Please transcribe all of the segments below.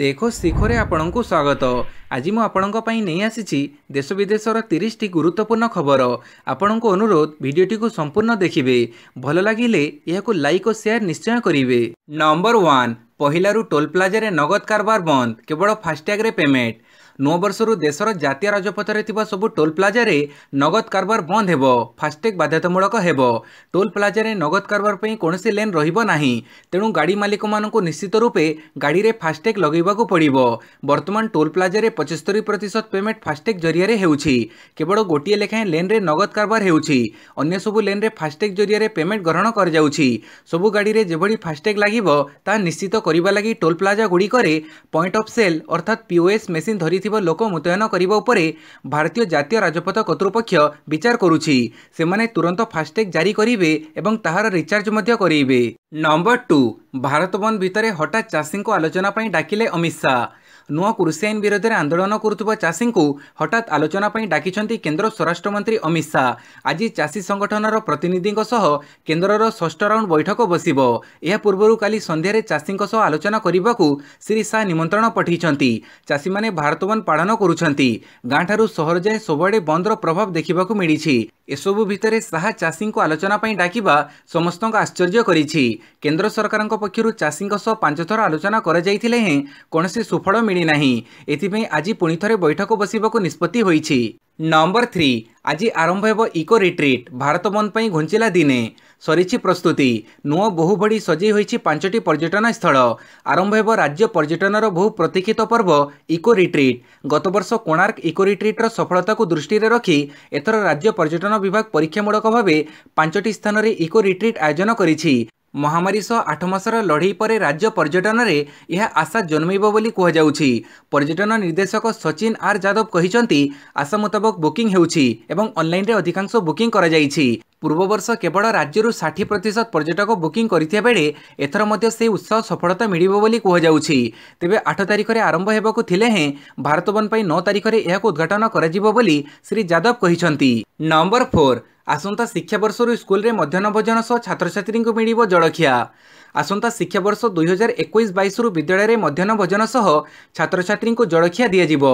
ଦେଖ ଶିଖରେ ଆପଣଙ୍କୁ ସ୍ୱାଗତ ଆଜି ମୁଁ ଆପଣଙ୍କ ପାଇଁ ନେଇ ଆସିଛି ଦେଶ ବିଦେଶର ତିରିଶଟି ଗୁରୁତ୍ୱପୂର୍ଣ୍ଣ ଖବର ଆପଣଙ୍କୁ ଅନୁରୋଧ ଭିଡ଼ିଓଟିକୁ ସମ୍ପୂର୍ଣ୍ଣ ଦେଖିବେ ଭଲ ଲାଗିଲେ ଏହାକୁ ଲାଇକ୍ ଓ ସେୟାର ନିଶ୍ଚୟ କରିବେ ନମ୍ବର ୱାନ୍ ପହିଲାରୁ ଟୋଲ୍ ପ୍ଲାଜାରେ ନଗଦ କାରବାର ବନ୍ଦ କେବଳ ଫାସ୍ଟ୍ୟାଗ୍ରେ ପେମେଣ୍ଟ नौ वर्ष रु देशर जय राजपथ सब टोल प्लाजारे नगद कारबार बंद हो फास्टैग बाध्यतामूलक टोल प्लाजारे नगद कारबार पर कौन से लेन रही तेणु गाड़ी मालिक मान निश्चित रूपे गाड़ी में फास्टैग लगे पड़े बर्तमान टोल प्लाजारे पचस्तरी प्रतिशत पेमेंट फास्टैग जरिया होवल गोटे लेखाएं लेन्रे नगद कारबार होने सब लेन्रे फास्टैग जरिया पेमेंट ग्रहण कर सब गाड़ी में जब फास्टैग लगे ता निश्चित करने लगी टोल प्लाजा गुड़िक पॉइंट ऑफ सेल अर्थात पीओएस मेसीन धरी ସଚିବ ଲୋକ ମୁତୟନ କରିବା ଉପରେ ଭାରତୀୟ ଜାତୀୟ ରାଜପଥ କର୍ତ୍ତୃପକ୍ଷ ବିଚାର କରୁଛି ସେମାନେ ତୁରନ୍ତ ଫାଷ୍ଟ୍ୟାଗ୍ ଜାରି କରିବେ ଏବଂ ତାହାର ରିଚାର୍ଜ ମଧ୍ୟ କରାଇବେ ନମ୍ବର ଟୁ ଭାରତ ବନ୍ଦ ଭିତରେ ହଠାତ୍ ଚାଷୀଙ୍କୁ ଆଲୋଚନା ପାଇଁ ଡାକିଲେ ଅମିତ ଶାହା ନୂଆ କୃଷି ଆଇନ ବିରୋଧରେ ଆନ୍ଦୋଳନ କରୁଥିବା ଚାଷୀଙ୍କୁ ହଠାତ୍ ଆଲୋଚନା ପାଇଁ ଡାକିଛନ୍ତି କେନ୍ଦ୍ର ସ୍ୱରାଷ୍ଟ୍ରମନ୍ତ୍ରୀ ଅମିତ ଶାହା ଆଜି ଚାଷୀ ସଂଗଠନର ପ୍ରତିନିଧିଙ୍କ ସହ କେନ୍ଦ୍ରର ଷଷ୍ଠ ରାଉଣ୍ଡ ବୈଠକ ବସିବ ଏହା ପୂର୍ବରୁ କାଲି ସନ୍ଧ୍ୟାରେ ଚାଷୀଙ୍କ ସହ ଆଲୋଚନା କରିବାକୁ ଶ୍ରୀ ଶାହା ନିମନ୍ତ୍ରଣ ପଠାଇଛନ୍ତି ଚାଷୀମାନେ ଭାରତ ବନ୍ଦ ପାଳନ କରୁଛନ୍ତି ଗାଁଠାରୁ ସହର ଯାଏଁ ସବୁଆଡ଼େ ବନ୍ଦର ପ୍ରଭାବ ଦେଖିବାକୁ ମିଳିଛି ଏସବୁ ଭିତରେ ଶାହା ଚାଷୀଙ୍କୁ ଆଲୋଚନା ପାଇଁ ଡାକିବା ସମସ୍ତଙ୍କ ଆଶ୍ଚର୍ଯ୍ୟ କରିଛି କେନ୍ଦ୍ର ସରକାରଙ୍କ ପକ୍ଷରୁ ଚାଷୀଙ୍କ ସହ ପାଞ୍ଚଥର ଆଲୋଚନା କରାଯାଇଥିଲେ ହେଁ କୌଣସି ସୁଫଳ ମିଳିନାହିଁ ଏଥିପାଇଁ ଆଜି ପୁଣିଥରେ ବୈଠକ ବସିବାକୁ ନିଷ୍ପତ୍ତି ହୋଇଛି ନମ୍ବର ଥ୍ରୀ ଆଜି ଆରମ୍ଭ ହେବ ଇକୋ ରିଟ୍ରିଟ୍ ଭାରତ ବନ୍ଦ ପାଇଁ ଘୁଞ୍ଚିଲା ଦିନେ ସରିଛି ପ୍ରସ୍ତୁତି ନୂଆ ବହୁ ଭଳି ସଜେଇ ହୋଇଛି ପାଞ୍ଚଟି ପର୍ଯ୍ୟଟନ ସ୍ଥଳ ଆରମ୍ଭ ହେବ ରାଜ୍ୟ ପର୍ଯ୍ୟଟନର ବହୁ ପ୍ରତୀକ୍ଷିତ ପର୍ବ ଇକୋ ରିଟ୍ରିଟ୍ ଗତବର୍ଷ କୋଣାର୍କ ଇକୋ ରିଟ୍ରିଟ୍ର ସଫଳତାକୁ ଦୃଷ୍ଟିରେ ରଖି ଏଥର ରାଜ୍ୟ ପର୍ଯ୍ୟଟନ ବିଭାଗ ପରୀକ୍ଷାମୂଳକ ଭାବେ ପାଞ୍ଚଟି ସ୍ଥାନରେ ଇକୋ ରିଟ୍ରିଟ୍ ଆୟୋଜନ କରିଛି ମହାମାରୀ ସହ ଆଠ ମାସର ଲଢ଼େଇ ପରେ ରାଜ୍ୟ ପର୍ଯ୍ୟଟନରେ ଏହା ଆଶା ଜନ୍ମିବ ବୋଲି କୁହାଯାଉଛି ପର୍ଯ୍ୟଟନ ନିର୍ଦ୍ଦେଶକ ସଚିନ ଆର୍ ଯାଦବ କହିଛନ୍ତି ଆଶା ମୁତାବକ ବୁକିଂ ହେଉଛି ଏବଂ ଅନ୍ଲାଇନ୍ରେ ଅଧିକାଂଶ ବୁକିଂ କରାଯାଇଛି ପୂର୍ବବର୍ଷ କେବଳ ରାଜ୍ୟରୁ ଷାଠିଏ ପ୍ରତିଶତ ପର୍ଯ୍ୟଟକ ବୁକିଂ କରିଥିବା ବେଳେ ଏଥର ମଧ୍ୟ ସେହି ଉତ୍ସାହ ସଫଳତା ମିଳିବ ବୋଲି କୁହାଯାଉଛି ତେବେ ଆଠ ତାରିଖରେ ଆରମ୍ଭ ହେବାକୁ ଥିଲେ ହେଁ ଭାରତ ବନ୍ଦ ପାଇଁ ନଅ ତାରିଖରେ ଏହାକୁ ଉଦ୍ଘାଟନ କରାଯିବ ବୋଲି ଶ୍ରୀ ଯାଦବ କହିଛନ୍ତି ନମ୍ବର ଫୋର୍ ଆସନ୍ତା ଶିକ୍ଷାବର୍ଷରୁ ସ୍କୁଲରେ ମଧ୍ୟାହ୍ନ ଭୋଜନ ସହ ଛାତ୍ରଛାତ୍ରୀଙ୍କୁ ମିଳିବ ଜଳଖିଆ ଆସନ୍ତା ଶିକ୍ଷାବର୍ଷ ଦୁଇହଜାର ଏକୋଇଶ ବାଇଶରୁ ବିଦ୍ୟାଳୟରେ ମଧ୍ୟାହ୍ନ ଭୋଜନ ସହ ଛାତ୍ରଛାତ୍ରୀଙ୍କୁ ଜଳଖିଆ ଦିଆଯିବ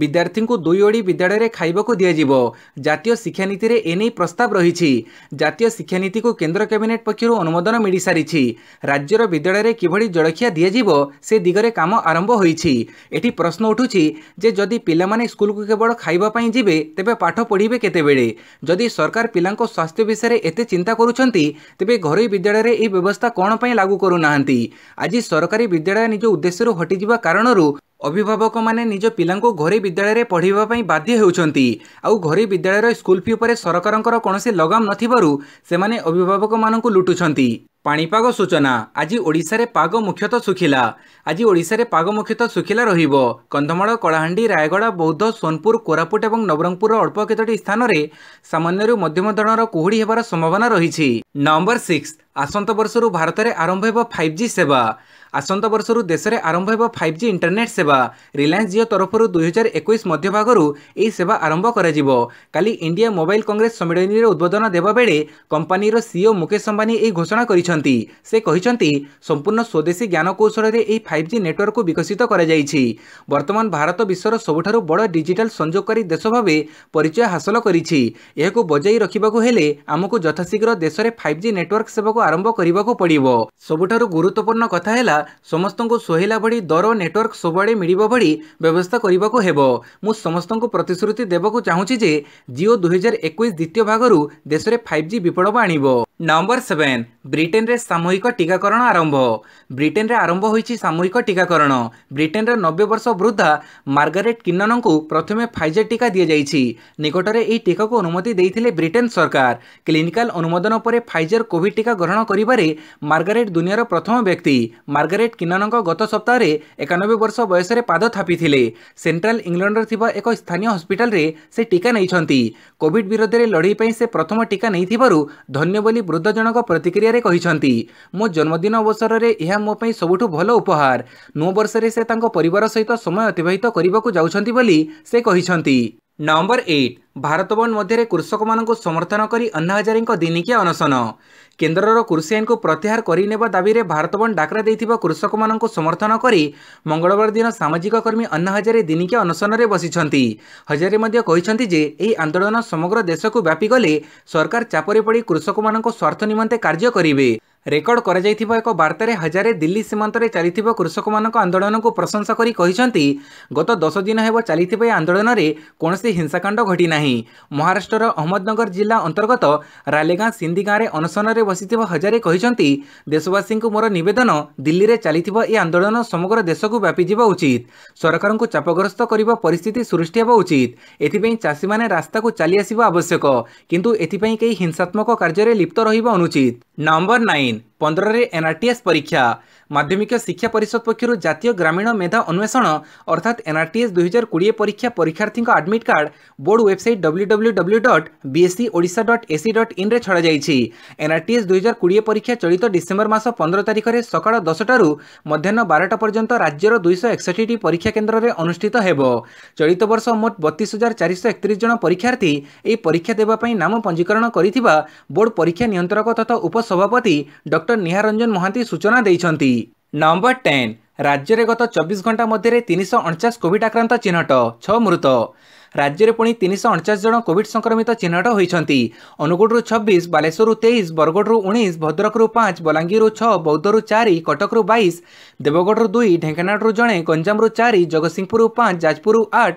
ବିଦ୍ୟାର୍ଥୀଙ୍କୁ ଦୁଇ ଓଳି ବିଦ୍ୟାଳୟରେ ଖାଇବାକୁ ଦିଆଯିବ ଜାତୀୟ ଶିକ୍ଷାନୀତିରେ ଏନେଇ ପ୍ରସ୍ତାବ ରହିଛି ଜାତୀୟ ଶିକ୍ଷାନୀତିକୁ କେନ୍ଦ୍ର କ୍ୟାବିନେଟ୍ ପକ୍ଷରୁ ଅନୁମୋଦନ ମିଳିସାରିଛି ରାଜ୍ୟର ବିଦ୍ୟାଳୟରେ କିଭଳି ଜଳଖିଆ ଦିଆଯିବ ସେ ଦିଗରେ କାମ ଆରମ୍ଭ ହୋଇଛି ଏଠି ପ୍ରଶ୍ନ ଉଠୁଛି ଯେ ଯଦି ପିଲାମାନେ ସ୍କୁଲକୁ କେବଳ ଖାଇବା ପାଇଁ ଯିବେ ତେବେ ପାଠ ପଢ଼ିବେ କେତେବେଳେ ଯଦି ସରକାର ପିଲାଙ୍କ ସ୍ୱାସ୍ଥ୍ୟ ବିଷୟରେ ଏତେ ଚିନ୍ତା କରୁଛନ୍ତି ତେବେ ଘରୋଇ ବିଦ୍ୟାଳୟରେ ଏହି ବ୍ୟବସ୍ଥା କ'ଣ ପାଇଁ ଲାଗୁ କରୁନାହାନ୍ତି ଆଜି ସରକାରୀ ବିଦ୍ୟାଳୟ ନିଜ ଉଦ୍ଦେଶ୍ୟରୁ ହଟିଯିବା କାରଣରୁ ଅଭିଭାବକମାନେ ନିଜ ପିଲାଙ୍କୁ ଘରୋଇ ବିଦ୍ୟାଳୟରେ ପଢ଼ିବା ପାଇଁ ବାଧ୍ୟ ହେଉଛନ୍ତି ଆଉ ଘରୋଇ ବିଦ୍ୟାଳୟର ସ୍କୁଲ ଫି ଉପରେ ସରକାରଙ୍କର କୌଣସି ଲଗାମ ନଥିବାରୁ ସେମାନେ ଅଭିଭାବକମାନଙ୍କୁ ଲୁଟୁଛନ୍ତି ପାଣିପାଗ ସୂଚନା ଆଜି ଓଡ଼ିଶାରେ ପାଗ ମୁଖ୍ୟତଃ ଶୁଖିଲା ଆଜି ଓଡ଼ିଶାରେ ପାଗ ମୁଖ୍ୟତଃ ଶୁଖିଲା ରହିବ କନ୍ଧମାଳ କଳାହାଣ୍ଡି ରାୟଗଡ଼ା ବୌଦ୍ଧ ସୋନପୁର କୋରାପୁଟ ଏବଂ ନବରଙ୍ଗପୁରର ଅଳ୍ପ କେତୋଟି ସ୍ଥାନରେ ସାମାନ୍ୟରୁ ମଧ୍ୟମ ଧରଣର କୁହୁଡ଼ି ହେବାର ସମ୍ଭାବନା ରହିଛି ନମ୍ବର ସିକ୍ସ ଆସନ୍ତା ବର୍ଷରୁ ଭାରତରେ ଆରମ୍ଭ ହେବ ଫାଇଭ୍ ଜି ସେବା ଆସନ୍ତା ବର୍ଷରୁ ଦେଶରେ ଆରମ୍ଭ ହେବ ଫାଇଭ୍ ଜି ଇଣ୍ଟରନେଟ୍ ସେବା ରିଲାଏନ୍ସ ଜିଓ ତରଫରୁ ଦୁଇହଜାର ଏକୋଇଶ ମଧ୍ୟଭାଗରୁ ଏହି ସେବା ଆରମ୍ଭ କରାଯିବ କାଲି ଇଣ୍ଡିଆ ମୋବାଇଲ୍ କଂଗ୍ରେସ ସମ୍ମିଳନୀରେ ଉଦ୍ବୋଧନ ଦେବାବେଳେ କମ୍ପାନୀର ସିଇଓ e ମୁକେଶ ଅମ୍ବାନୀ ଏହି ଘୋଷଣା କରିଛନ୍ତି ସେ କହିଛନ୍ତି ସମ୍ପୂର୍ଣ୍ଣ ସ୍ୱଦେଶୀ ଜ୍ଞାନକୌଶଳରେ ଏହି ଫାଇଭ୍ ଜି ନେଟୱାର୍କକୁ ବିକଶିତ କରାଯାଇଛି ବର୍ତ୍ତମାନ ଭାରତ ବିଶ୍ୱର ସବୁଠାରୁ ବଡ଼ ଡିଜିଟାଲ୍ ସଂଯୋଗକାରୀ ଦେଶ ଭାବେ ପରିଚୟ ହାସଲ କରିଛି ଏହାକୁ ବଜାୟ ରଖିବାକୁ ହେଲେ ଆମକୁ ଯଥାଶୀଘ୍ର ଦେଶରେ ଫାଇଭ୍ ଜି ନେଟୱାର୍କ ସେବାକୁ ଆରମ୍ଭ କରିବାକୁ ପଡ଼ିବ ସବୁଠାରୁ ଗୁରୁତ୍ୱପୂର୍ଣ୍ଣ କଥା ହେଲା ସମସ୍ତଙ୍କୁ ସୁହେଲା ଭଳି ଦର ନେଟୱାର୍କ ସବୁଆଡ଼େ ମିଳିବ ଭଳି ବ୍ୟବସ୍ଥା କରିବାକୁ ହେବ ମୁଁ ସମସ୍ତଙ୍କୁ ପ୍ରତିଶ୍ରୁତି ଦେବାକୁ ଚାହୁଁଛି ଯେ ଜିଓ ଦୁଇହଜାର ଏକୋଇଶ ଦ୍ୱିତୀୟ ଭାଗରୁ ଦେଶରେ ଫାଇଭ୍ ଜି ବିପ୍ଳବ ଆଣିବ ନମ୍ବର ସେଭେନ୍ ବ୍ରିଟେନ୍ରେ ସାମୂହିକ ଟିକାକରଣ ଆରମ୍ଭ ବ୍ରିଟେନ୍ରେ ଆରମ୍ଭ ହୋଇଛି ସାମୂହିକ ଟିକାକରଣ ବ୍ରିଟେନ୍ର ନବେ ବର୍ଷ ବୃଦ୍ଧା ମାର୍ଗାରେଟ୍ କିନ୍ନନଙ୍କୁ ପ୍ରଥମେ ଫାଇଜର ଟିକା ଦିଆଯାଇଛି ନିକଟରେ ଏହି ଟିକାକୁ ଅନୁମତି ଦେଇଥିଲେ ବ୍ରିଟେନ୍ ସରକାର କ୍ଲିନିକାଲ ଅନୁମୋଦନ ପରେ ଫାଇଜର କୋଭିଡ ଟିକା ଗ୍ରହଣ ଗ୍ରହଣ କରିବାରେ ମାର୍ଗାରେଟ୍ ଦୁନିଆର ପ୍ରଥମ ବ୍ୟକ୍ତି ମାର୍ଗାରେଟ୍ କିନନଙ୍କ ଗତ ସପ୍ତାହରେ ଏକାନବେ ବର୍ଷ ବୟସରେ ପାଦ ଥାପିଥିଲେ ସେଣ୍ଟ୍ରାଲ ଇଂଲଣ୍ଡରେ ଥିବା ଏକ ସ୍ଥାନୀୟ ହସ୍ପିଟାଲରେ ସେ ଟିକା ନେଇଛନ୍ତି କୋଭିଡ୍ ବିରୋଧରେ ଲଢ଼େଇ ପାଇଁ ସେ ପ୍ରଥମ ଟିକା ନେଇଥିବାରୁ ଧନ୍ୟ ବୋଲି ବୃଦ୍ଧ ଜଣକ ପ୍ରତିକ୍ରିୟାରେ କହିଛନ୍ତି ମୋ ଜନ୍ମଦିନ ଅବସରରେ ଏହା ମୋ ପାଇଁ ସବୁଠୁ ଭଲ ଉପହାର ନୂଆ ବର୍ଷରେ ସେ ତାଙ୍କ ପରିବାର ସହିତ ସମୟ ଅତିବାହିତ କରିବାକୁ ଯାଉଛନ୍ତି ବୋଲି ସେ କହିଛନ୍ତି ନମ୍ବର ଏଇଟ୍ ଭାରତ ବନ୍ଦ ମଧ୍ୟରେ କୃଷକମାନଙ୍କୁ ସମର୍ଥନ କରି ଅନ୍ନା ହଜାରେଙ୍କ ଦିନିକିଆ ଅନଶନ କେନ୍ଦ୍ରର କୃଷି ଆଇନକୁ ପ୍ରତ୍ୟାହାର କରିନେବା ଦାବିରେ ଭାରତ ବନ୍ଦ ଡାକରା ଦେଇଥିବା କୃଷକମାନଙ୍କୁ ସମର୍ଥନ କରି ମଙ୍ଗଳବାର ଦିନ ସାମାଜିକ କର୍ମୀ ଅନ୍ନା ହଜାରେ ଦିନିକିଆ ଅନଶନରେ ବସିଛନ୍ତି ହଜାରେ ମଧ୍ୟ କହିଛନ୍ତି ଯେ ଏହି ଆନ୍ଦୋଳନ ସମଗ୍ର ଦେଶକୁ ବ୍ୟାପିଗଲେ ସରକାର ଚାପରେ ପଡ଼ି କୃଷକମାନଙ୍କ ସ୍ୱାର୍ଥ ନିମନ୍ତେ କାର୍ଯ୍ୟ କରିବେ ରେକର୍ଡ କରାଯାଇଥିବା ଏକ ବାର୍ତ୍ତାରେ ହଜାରେ ଦିଲ୍ଲୀ ସୀମାନ୍ତରେ ଚାଲିଥିବା କୃଷକମାନଙ୍କ ଆନ୍ଦୋଳନକୁ ପ୍ରଶଂସା କରି କହିଛନ୍ତି ଗତ ଦଶ ଦିନ ହେବ ଚାଲିଥିବା ଏହି ଆନ୍ଦୋଳନରେ କୌଣସି ହିଂସାକାଣ୍ଡ ଘଟିନାହିଁ ନାହିଁ ମହାରାଷ୍ଟ୍ରର ଅହମ୍ମଦନଗର ଜିଲ୍ଲା ଅନ୍ତର୍ଗତ ରାଲେଗାଁ ସିନ୍ଧି ଗାଁରେ ଅନଶନରେ ବସିଥିବା ହଜାରେ କହିଛନ୍ତି ଦେଶବାସୀଙ୍କୁ ମୋର ନିବେଦନ ଦିଲ୍ଲୀରେ ଚାଲିଥିବା ଏହି ଆନ୍ଦୋଳନ ସମଗ୍ର ଦେଶକୁ ବ୍ୟାପିଯିବା ଉଚିତ ସରକାରଙ୍କୁ ଚାପଗ୍ରସ୍ତ କରିବା ପରିସ୍ଥିତି ସୃଷ୍ଟି ହେବା ଉଚିତ ଏଥିପାଇଁ ଚାଷୀମାନେ ରାସ୍ତାକୁ ଚାଲିଆସିବା ଆବଶ୍ୟକ କିନ୍ତୁ ଏଥିପାଇଁ କେହି ହିଂସାତ୍ମକ କାର୍ଯ୍ୟରେ ଲିପ୍ତ ରହିବା ଅନୁଚିତ ନମ୍ବର ନାଇନ୍ ପନ୍ଦରରେ ଏନ୍ଆର୍ଟିଏସ୍ ପରୀକ୍ଷା ମାଧ୍ୟମିକ ଶିକ୍ଷା ପରିଷଦ ପକ୍ଷରୁ ଜାତୀୟ ଗ୍ରାମୀଣ ମେଧା ଅନ୍ୱେଷଣ ଅର୍ଥାତ୍ ଏନ୍ଆର୍ଟିଏସ୍ ଦୁଇହଜାର କୋଡ଼ିଏ ପରୀକ୍ଷା ପରୀକ୍ଷାର୍ଥୀଙ୍କ admit card board website W W W dot BSE Odisha dot AC dot ଇନ୍ରେ ଛଡ଼ାଯାଇଛି ଏନ୍ଆର୍ଟିଏସ୍ ଦୁଇହଜାର କୋଡ଼ିଏ ପରୀକ୍ଷା ଚଳିତ ଡିସେମ୍ବର ମାସ ପନ୍ଦର ତାରିଖରେ ସକାଳ ଦଶଟାରୁ ମଧ୍ୟାହ୍ନ ବାରଟା ପର୍ଯ୍ୟନ୍ତ ରାଜ୍ୟର ଦୁଇଶହ ଏକଷଠିଟି ପରୀକ୍ଷା କେନ୍ଦ୍ରରେ ଅନୁଷ୍ଠିତ ହେବ ଚଳିତ ବର୍ଷ ମୋଟ ବତିଶ ହଜାର ଚାରିଶହ ଏକତିରିଶ ଜଣ ପରୀକ୍ଷାର୍ଥୀ ଏହି ପରୀକ୍ଷା ଦେବା ପାଇଁ ନାମ ପଞ୍ଜୀକରଣ କରିଥିବା ବୋର୍ଡ ପରୀକ୍ଷା ନିୟନ୍ତ୍ରକ ତଥା ଉପସଭାପତି ଡକ୍ଟର ଡକ୍ଟର ନିହାରଞ୍ଜନ ମହାନ୍ତି ସୂଚନା ଦେଇଛନ୍ତି ନମ୍ବର ଟେନ୍ ରାଜ୍ୟରେ ଗତ ଚବିଶ ଘଣ୍ଟା ମଧ୍ୟରେ ତିନିଶହ ଅଣଚାଶ କୋଭିଡ୍ ଆକ୍ରାନ୍ତ ଚିହ୍ନଟ ଛଅ ମୃତ ରାଜ୍ୟରେ ପୁଣି ତିନିଶହ ଅଣଚାଶ ଜଣ କୋଭିଡ୍ ସଂକ୍ରମିତ ଚିହ୍ନଟ ହୋଇଛନ୍ତି ଅନୁଗୁଳରୁ ଛବିଶ ବାଲେଶ୍ୱରରୁ ତେଇଶ ବରଗଡ଼ରୁ ଉଣେଇଶ ଭଦ୍ରକରୁ ପାଞ୍ଚ ବଲାଙ୍ଗୀରରୁ ଛଅ ବୌଦ୍ଧରୁ ଚାରି କଟକରୁ ବାଇଶ ଦେବଗଡ଼ରୁ ଦୁଇ ଢେଙ୍କାନାଳରୁ ଜଣେ ଗଞ୍ଜାମରୁ ଚାରି ଜଗତସିଂହପୁରରୁ ପାଞ୍ଚ ଯାଜପୁରରୁ ଆଠ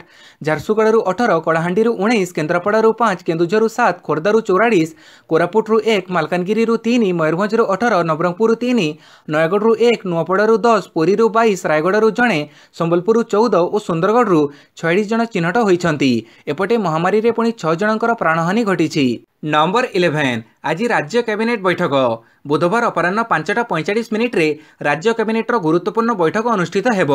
ଝାରସୁଗୁଡ଼ାରୁ ଅଠର କଳାହାଣ୍ଡିରୁ ଉଣେଇଶ କେନ୍ଦ୍ରାପଡ଼ାରୁ ପାଞ୍ଚ କେନ୍ଦୁଝରରୁ ସାତ ଖୋର୍ଦ୍ଧାରୁ ଚଉରାଳିଶ କୋରାପୁଟରୁ ଏକ ମାଲକାନଗିରିରୁ ତିନି ମୟୂରଭଞ୍ଜରୁ ଅଠର ନବରଙ୍ଗପୁରରୁ ତିନି ନୟାଗଡ଼ରୁ ଏକ ନୂଆପଡ଼ାରୁ ଦଶ ପୁରୀରୁ ବାଇଶ ରାୟଗଡ଼ାରୁ ଜଣେ ସମ୍ବଲପୁରରୁ ଚଉଦ ଓ ସୁନ୍ଦରଗଡ଼ରୁ ଛୟାଳିଶ ଜଣ ଚିହ୍ନଟ ହୋଇଛନ୍ତି ଏପଟେ ମହାମାରୀରେ ପୁଣି ଛଅ ଜଣଙ୍କର ପ୍ରାଣହାନି ଘଟିଛି ନମ୍ବର ଇଲେଭେନ୍ ଆଜି ରାଜ୍ୟ କ୍ୟାବିନେଟ୍ ବୈଠକ ବୁଧବାର ଅପରାହ୍ନ ପାଞ୍ଚଟା ପଇଁଚାଳିଶ ମିନିଟ୍ରେ ରାଜ୍ୟ କ୍ୟାବିନେଟ୍ର ଗୁରୁତ୍ୱପୂର୍ଣ୍ଣ ବୈଠକ ଅନୁଷ୍ଠିତ ହେବ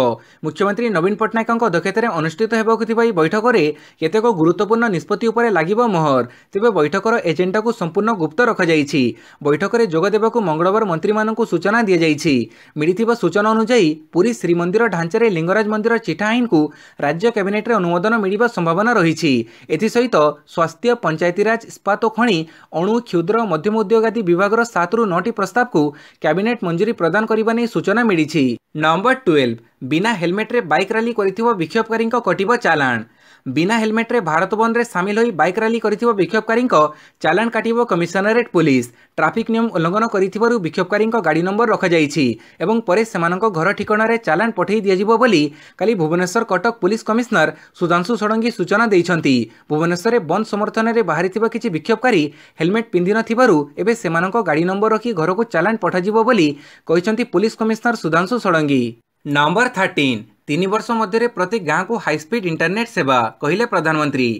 ମୁଖ୍ୟମନ୍ତ୍ରୀ ନବୀନ ପଟ୍ଟନାୟକଙ୍କ ଅଧ୍ୟକ୍ଷତାରେ ଅନୁଷ୍ଠିତ ହେବାକୁ ଥିବା ଏହି ବୈଠକରେ କେତେକ ଗୁରୁତ୍ୱପୂର୍ଣ୍ଣ ନିଷ୍ପତ୍ତି ଉପରେ ଲାଗିବ ମୋହର ତେବେ ବୈଠକର ଏଜେଣ୍ଡାକୁ ସମ୍ପୂର୍ଣ୍ଣ ଗୁପ୍ତ ରଖାଯାଇଛି ବୈଠକରେ ଯୋଗ ଦେବାକୁ ମଙ୍ଗଳବାର ମନ୍ତ୍ରୀମାନଙ୍କୁ ସୂଚନା ଦିଆଯାଇଛି ମିଳିଥିବା ସୂଚନା ଅନୁଯାୟୀ ପୁରୀ ଶ୍ରୀମନ୍ଦିର ଢାଞ୍ଚାରେ ଲିଙ୍ଗରାଜ ମନ୍ଦିର ଚିଠା ଆଇନକୁ ରାଜ୍ୟ କ୍ୟାବିନେଟ୍ରେ ଅନୁମୋଦନ ମିଳିବା ସମ୍ଭାବନା ରହିଛି ଏଥିସହିତ ସ୍ୱାସ୍ଥ୍ୟ ପଞ୍ଚାୟତିରାଜ ଇସ୍ପାତ ଓ ଖଣି ଅଣୁ କ୍ଷୁଦ୍ର ମଧ୍ୟମ ଉଦ୍ୟୋଗ ଆଦି ବିଭାଗର ସାତରୁ ନଅଟି ପ୍ରସ୍ତାବକୁ କ୍ୟାବିନେଟ୍ ମଞ୍ଜୁରୀ ପ୍ରଦାନ କରିବା ନେଇ ସୂଚନା ମିଳିଛି ନମ୍ବର ଟୁଏଲ୍ଭ ବିନା ହେଲମେଟ୍ରେ ବାଇକ୍ ରାଲି କରିଥିବା ବିକ୍ଷୋଭକାରୀଙ୍କ କଟିବ ଚାଲାଣ ବିନା ହେଲମେଟ୍ରେ ଭାରତ ବନ୍ଦରେ ସାମିଲ ହୋଇ ବାଇକ୍ ରାଲି କରିଥିବା ବିକ୍ଷୋଭକାରୀଙ୍କ ଚାଲାଣ କାଟିବ କମିଶନରେଟ୍ ପୁଲିସ୍ ଟ୍ରାଫିକ୍ ନିୟମ ଉଲ୍ଲଂଘନ କରିଥିବାରୁ ବିକ୍ଷୋଭକାରୀଙ୍କ ଗାଡ଼ି ନମ୍ବର ରଖାଯାଇଛି ଏବଂ ପରେ ସେମାନଙ୍କ ଘର ଠିକଣାରେ ଚାଲାଣ ପଠାଇ ଦିଆଯିବ ବୋଲି କାଲି ଭୁବନେଶ୍ୱର କଟକ ପୁଲିସ୍ କମିଶନର ସୁଧାଂଶୁ ଷଡ଼ଙ୍ଗୀ ସୂଚନା ଦେଇଛନ୍ତି ଭୁବନେଶ୍ୱରରେ ବନ୍ଦ ସମର୍ଥନରେ ବାହାରିଥିବା କିଛି ବିକ୍ଷୋଭକାରୀ ହେଲମେଟ୍ ପିନ୍ଧିନଥିବାରୁ ଏବେ ସେମାନଙ୍କ ଗାଡ଼ି ନମ୍ବର ରଖି ଘରକୁ ଚାଲାଣ ପଠାଯିବ ବୋଲି କହିଛନ୍ତି police commissioner Sudhanshu Shadangi number thirteen तिन वर्ष मध्य हाई स्पीड इन्टरनेट सेवा कहिले प्रधानमन्त्री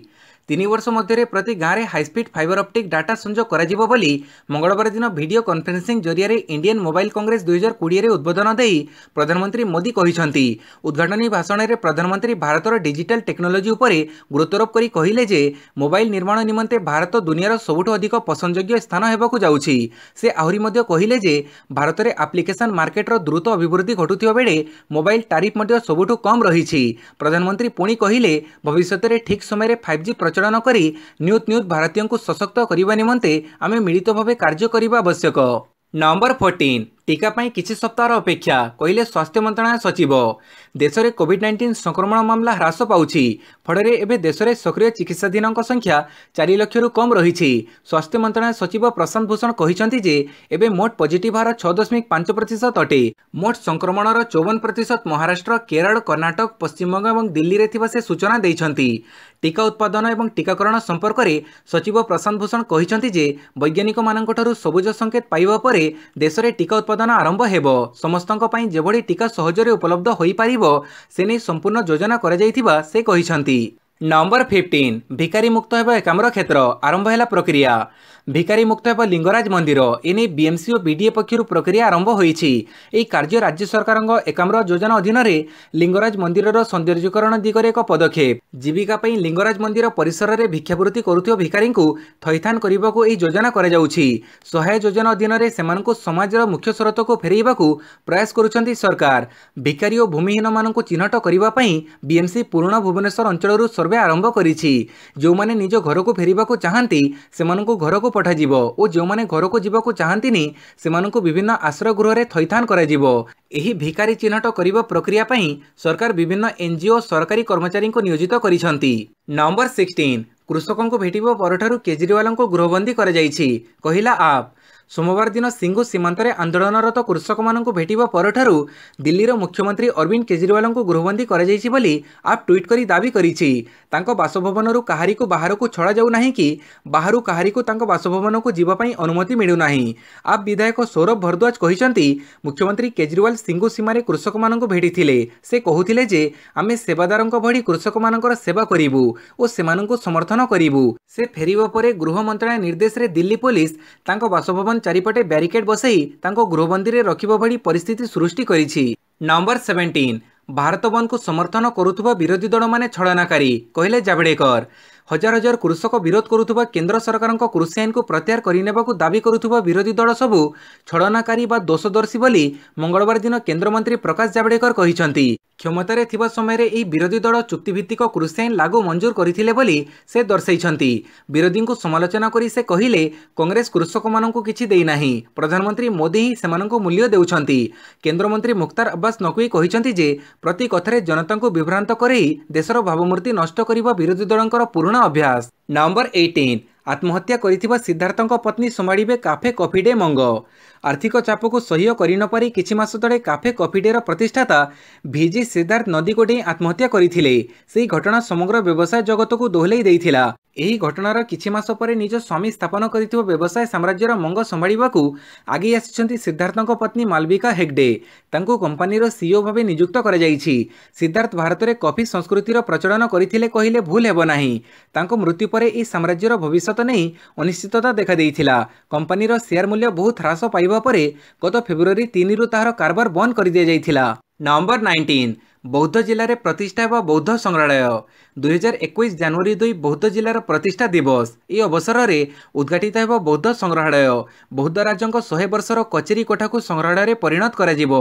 ତିନି ବର୍ଷ ମଧ୍ୟରେ ପ୍ରତି ଗାଁରେ ହାଇସ୍ପିଡ୍ ଫାଇବର ଅପ୍ଟିକ୍ ଡାଟା ସଂଯୋଗ କରାଯିବ ବୋଲି ମଙ୍ଗଳବାର ଦିନ ଭିଡ଼ିଓ କନ୍ଫରେନ୍ସିଂ ଜରିଆରେ ଇଣ୍ଡିଆନ୍ ମୋବାଇଲ୍ କଂଗ୍ରେସ ଦୁଇହଜାର କୋଡ଼ିଏରେ ଉଦ୍ବୋଧନ ଦେଇ ପ୍ରଧାନମନ୍ତ୍ରୀ ମୋଦି କହିଛନ୍ତି ଉଦ୍ଘାଟନୀ ଭାଷଣରେ ପ୍ରଧାନମନ୍ତ୍ରୀ ଭାରତର ଡିଜିଟାଲ୍ ଟେକ୍ନୋଲୋଜି ଉପରେ ଗୁରୁତ୍ୱାରୋପ କରି କହିଲେ ଯେ ମୋବାଇଲ ନିର୍ମାଣ ନିମନ୍ତେ ଭାରତ ଦୁନିଆର ସବୁଠୁ ଅଧିକ ପସନ୍ଦଯୋଗ୍ୟ ସ୍ଥାନ ହେବାକୁ ଯାଉଛି ସେ ଆହୁରି ମଧ୍ୟ କହିଲେ ଯେ ଭାରତରେ ଆପ୍ଲିକେସନ୍ ମାର୍କେଟର ଦ୍ରୁତ ଅଭିବୃଦ୍ଧି ଘଟୁଥିବା ବେଳେ ମୋବାଇଲ ଟାରିଫ୍ ମଧ୍ୟ ସବୁଠୁ କମ୍ ରହିଛି ପ୍ରଧାନମନ୍ତ୍ରୀ ପୁଣି କହିଲେ ଭବିଷ୍ୟତରେ ଠିକ୍ ସମୟରେ ଫାଇଭ୍ ଜି ପ୍ରଚଳନ ବିଚ୍ଛଡ଼ନ କରି ନ୍ୟୁତ୍ ନ୍ୟୁତ୍ ଭାରତୀୟଙ୍କୁ ସଶକ୍ତ କରିବା ନିମନ୍ତେ ଆମେ ମିଳିତ ଭାବେ କାର୍ଯ୍ୟ କରିବା ଆବଶ୍ୟକ ନମ୍ବର ଫୋର୍ଟିନ୍ ଟିକା ପାଇଁ କିଛି ସପ୍ତାହର ଅପେକ୍ଷା କହିଲେ ସ୍ୱାସ୍ଥ୍ୟ ମନ୍ତ୍ରଣାଳୟ ସଚିବ ଦେଶରେ କୋଭିଡ୍ ନାଇଣ୍ଟିନ୍ ସଂକ୍ରମଣ ମାମଲା ହ୍ରାସ ପାଉଛି ଫଳରେ ଏବେ ଦେଶରେ ସକ୍ରିୟ ଚିକିତ୍ସାଧୀନଙ୍କ ସଂଖ୍ୟା ଚାରି ଲକ୍ଷରୁ କମ୍ ରହିଛି ସ୍ୱାସ୍ଥ୍ୟ ମନ୍ତ୍ରଣାଳୟ ସଚିବ ପ୍ରଶାନ୍ତ ଭୂଷଣ କହିଛନ୍ତି ଯେ ଏବେ ମୋଟ୍ ପଜିଟିଭ୍ ହାର ଛଅ ଦଶମିକ ପାଞ୍ଚ ପ୍ରତିଶତ ଅଟେ ମୋଟ୍ ସଂକ୍ରମଣର ଚଉବନ ପ୍ରତିଶତ ମହାରାଷ୍ଟ୍ର କେରଳ କର୍ଣ୍ଣାଟକ ପଶ୍ଚିମବଙ୍ଗ ଏବଂ ଦିଲ୍ଲୀରେ ଥିବା ସେ ସୂଚନା ଦେଇଛନ୍ତି ଟିକା ଉତ୍ପାଦନ ଏବଂ ଟିକାକରଣ ସମ୍ପର୍କରେ ସଚିବ ପ୍ରଶାନ୍ତ ଭୂଷଣ କହିଛନ୍ତି ଯେ ବୈଜ୍ଞାନିକମାନଙ୍କଠାରୁ ସବୁଜ ସଙ୍କେତ ପାଇବା ପରେ ଦେଶରେ ଟିକା ଉତ୍ପାଦନ ଉତ୍ପାଦନ ଆରମ୍ଭ ହେବ ସମସ୍ତଙ୍କ ପାଇଁ ଯେଭଳି ଟିକା ସହଜରେ ଉପଲବ୍ଧ ହୋଇପାରିବ ସେ ନେଇ ସମ୍ପୂର୍ଣ୍ଣ ଯୋଜନା କରାଯାଇଥିବା ସେ କହିଛନ୍ତି ନମ୍ବର ଫିଫ୍ଟିନ୍ ଭିକାରୀ ମୁକ୍ତ ହେବ ଏକାମର କ୍ଷେତ୍ର ଆରମ୍ଭ ହେଲା ପ୍ରକ୍ରିୟା ଭିକାରୀ ମୁକ୍ତ ହେବ ଲିଙ୍ଗରାଜ ମନ୍ଦିର ଏନେଇ ବିଏମ୍ସି ଓ ବିଡିଏ ପକ୍ଷରୁ ପ୍ରକ୍ରିୟା ଆରମ୍ଭ ହୋଇଛି ଏହି କାର୍ଯ୍ୟ ରାଜ୍ୟ ସରକାରଙ୍କ ଏକାମର ଯୋଜନା ଅଧୀନରେ ଲିଙ୍ଗରାଜ ମନ୍ଦିରର ସୌନ୍ଦର୍ଯ୍ୟକରଣ ଦିଗରେ ଏକ ପଦକ୍ଷେପ ଜୀବିକା ପାଇଁ ଲିଙ୍ଗରାଜ ମନ୍ଦିର ପରିସରରେ ଭିକ୍ଷାବୃତ୍ତି କରୁଥିବା ଭିକାରୀଙ୍କୁ ଥଇଥାନ କରିବାକୁ ଏହି ଯୋଜନା କରାଯାଉଛି ସହାୟ ଯୋଜନା ଅଧୀନରେ ସେମାନଙ୍କୁ ସମାଜର ମୁଖ୍ୟ ସ୍ରୋତକୁ ଫେରାଇବାକୁ ପ୍ରୟାସ କରୁଛନ୍ତି ସରକାର ଭିକାରୀ ଓ ଭୂମିହୀନମାନଙ୍କୁ ଚିହ୍ନଟ କରିବା ପାଇଁ ବିଏମ୍ସି ପୁରୁଣା ଭୁବନେଶ୍ୱର ଅଞ୍ଚଳରୁ ସର୍ଭେ ସର୍ଭେ ଆରମ୍ଭ କରିଛି ଯେଉଁମାନେ ନିଜ ଘରକୁ ଫେରିବାକୁ ଚାହାନ୍ତି ସେମାନଙ୍କୁ ଘରକୁ ପଠାଯିବ ଓ ଯେଉଁମାନେ ଘରକୁ ଯିବାକୁ ଚାହାନ୍ତିନି ସେମାନଙ୍କୁ ବିଭିନ୍ନ ଆଶ୍ରୟଗୃହରେ ଥଇଥାନ କରାଯିବ ଏହି ଭିକାରୀ ଚିହ୍ନଟ କରିବା ପ୍ରକ୍ରିୟା ପାଇଁ ସରକାର ବିଭିନ୍ନ ଏନ୍ଜିଓ ସରକାରୀ କର୍ମଚାରୀଙ୍କୁ ନିୟୋଜିତ କରିଛନ୍ତି ନମ୍ବର ସିକ୍ସଟିନ୍ କୃଷକଙ୍କୁ ଭେଟିବ ପରଠାରୁ କେଜରିୱାଲଙ୍କୁ ଗୃହବନ୍ଦୀ କରାଯାଇଛି କହିଲା ଆପ୍ ସୋମବାର ଦିନ ସିଙ୍ଗୁ ସୀମାନ୍ତରେ ଆନ୍ଦୋଳନରତ କୃଷକମାନଙ୍କୁ ଭେଟିବା ପରଠାରୁ ଦିଲ୍ଲୀର ମୁଖ୍ୟମନ୍ତ୍ରୀ ଅରବିନ୍ଦ କେଜରିୱାଲଙ୍କୁ ଗୃହବନ୍ଦୀ କରାଯାଇଛି ବୋଲି ଆପ୍ ଟ୍ୱିଟ୍ କରି ଦାବି କରିଛି ତାଙ୍କ ବାସଭବନରୁ କାହାରିକୁ ବାହାରକୁ ଛଡ଼ାଯାଉ ନାହିଁ କି ବାହାରୁ କାହାରିକୁ ତାଙ୍କ ବାସଭବନକୁ ଯିବା ପାଇଁ ଅନୁମତି ମିଳୁନାହିଁ ଆପ୍ ବିଧାୟକ ସୌରଭ ଭରଦ୍ୱାଜ କହିଛନ୍ତି ମୁଖ୍ୟମନ୍ତ୍ରୀ କେଜରିୱାଲ ସିଙ୍ଗୁ ସୀମାରେ କୃଷକମାନଙ୍କୁ ଭେଟିଥିଲେ ସେ କହୁଥିଲେ ଯେ ଆମେ ସେବାଦାରଙ୍କ ଭଳି କୃଷକମାନଙ୍କର ସେବା କରିବୁ ଓ ସେମାନଙ୍କୁ ସମର୍ଥନ କରିବୁ ସେ ଫେରିବା ପରେ ଗୃହ ମନ୍ତ୍ରଣାଳୟ ନିର୍ଦ୍ଦେଶରେ ଦିଲ୍ଲୀ ପୋଲିସ ତାଙ୍କ ବାସଭବନ চারিপটে ବ୍ୟାରିକେଡ୍ ବସାଇ ତାଙ୍କ ଗୃହବନ୍ଦୀରେ ରଖିବା ଭଳି ପରିସ୍ଥିତି ସୃଷ୍ଟି କରିଛି ନମ୍ବର ସେଭେଣ୍ଟିନ୍ ଭାରତ ବନ୍ଦକୁ ସମର୍ଥନ କରୁଥିବା ବିରୋଧୀ ଦଳମାନେ ଛଳନାକାରୀ କହିଲେ ଜାଭଡେକର ହଜାର ହଜାର କୃଷକ ବିରୋଧ କରୁଥିବା କେନ୍ଦ୍ର ସରକାରଙ୍କ କୃଷି ଆଇନକୁ ପ୍ରତ୍ୟାହାର କରିନେବାକୁ ଦାବି କରୁଥିବା ବିରୋଧୀ ଦଳ ସବୁ ଛଳନାକାରୀ ବା ଦୋଷଦର୍ଶୀ ବୋଲି ମଙ୍ଗଳବାର ଦିନ କେନ୍ଦ୍ରମନ୍ତ୍ରୀ ପ୍ରକାଶ ଜାଭଡେକର କହିଛନ୍ତି କ୍ଷମତାରେ ଥିବା ସମୟରେ ଏହି ବିରୋଧୀ ଦଳ ଚୁକ୍ତିଭିତ୍ତିକ କୃଷି ଆଇନ ଲାଗୁ ମଞ୍ଜୁର କରିଥିଲେ ବୋଲି ସେ ଦର୍ଶାଇଛନ୍ତି ବିରୋଧୀଙ୍କୁ ସମାଲୋଚନା କରି ସେ କହିଲେ କଂଗ୍ରେସ କୃଷକମାନଙ୍କୁ କିଛି ଦେଇନାହିଁ ପ୍ରଧାନମନ୍ତ୍ରୀ ମୋଦି ହିଁ ସେମାନଙ୍କୁ ମୂଲ୍ୟ ଦେଉଛନ୍ତି କେନ୍ଦ୍ରମନ୍ତ୍ରୀ ମୁକ୍ତାର ଆବାସ ନକ୍ଭି କହିଛନ୍ତି ଯେ ପ୍ରତି କଥାରେ ଜନତାଙ୍କୁ ବିଭ୍ରାନ୍ତ କରାଇ ଦେଶର ଭାବମୂର୍ତ୍ତି ନଷ୍ଟ କରିବା ବିରୋଧୀ ଦଳଙ୍କର ପୁରୁଣା घृण अभ्यास नवंबर एटीन आत्महत्या कर सिद्धार्थों पत्नी संभाड़े काफे कफी डे मंग ଆର୍ଥିକ ଚାପକୁ ସହ୍ୟ କରିନପାରି କିଛି ମାସ ତଳେ କାଫେ କଫି ଡେର ପ୍ରତିଷ୍ଠାତା ଭିଜି ସିଦ୍ଧାର୍ଥ ନଦୀକୁ ଡେଇଁ ଆତ୍ମହତ୍ୟା କରିଥିଲେ ସେହି ଘଟଣା ସମଗ୍ର ବ୍ୟବସାୟ ଜଗତକୁ ଦୋହଲେଇ ଦେଇଥିଲା ଏହି ଘଟଣାର କିଛି ମାସ ପରେ ନିଜ ସ୍ୱାମୀ ସ୍ଥାପନ କରିଥିବା ବ୍ୟବସାୟ ସାମ୍ରାଜ୍ୟର ମଙ୍ଗ ସମ୍ଭାଳିବାକୁ ଆଗେଇ ଆସିଛନ୍ତି ସିଦ୍ଧାର୍ଥଙ୍କ ପତ୍ନୀ ମାଲବିକା ହେଗଡେ ତାଙ୍କୁ କମ୍ପାନୀର ସିଇଓ ଭାବେ ନିଯୁକ୍ତ କରାଯାଇଛି ସିଦ୍ଧାର୍ଥ ଭାରତରେ କଫି ସଂସ୍କୃତିର ପ୍ରଚଳନ କରିଥିଲେ କହିଲେ ଭୁଲ ହେବ ନାହିଁ ତାଙ୍କ ମୃତ୍ୟୁ ପରେ ଏହି ସାମ୍ରାଜ୍ୟର ଭବିଷ୍ୟତ ନେଇ ଅନିଶ୍ଚିତତା ଦେଖାଦେଇଥିଲା କମ୍ପାନୀର ସେୟାର ମୂଲ୍ୟ ବହୁତ ହ୍ରାସ ପାଇବା ଫେରିବା ପରେ ଗତ ଫେବୃଆରୀ ତିନିରୁ ତାହାର କାରବାର ବନ୍ଦ କରିଦିଆଯାଇଥିଲା ନମ୍ବର ନାଇଣ୍ଟିନ୍ ବୌଦ୍ଧ ଜିଲ୍ଲାରେ ପ୍ରତିଷ୍ଠା ହେବ ବୌଦ୍ଧ ସଂଗ୍ରହାଳୟ ଦୁଇହଜାର ଏକୋଇଶ ଜାନୁଆରୀ ଦୁଇ ବୌଦ୍ଧ ଜିଲ୍ଲାର ପ୍ରତିଷ୍ଠା ଦିବସ ଏହି ଅବସରରେ ଉଦ୍ଘାଟିତ ହେବ ବୌଦ୍ଧ ସଂଗ୍ରହାଳୟ ବୌଦ୍ଧ ରାଜ୍ୟଙ୍କ ଶହେ ବର୍ଷର କଚେରୀ କୋଠାକୁ ସଂଗ୍ରହାଳୟରେ ପରିଣତ କରାଯିବ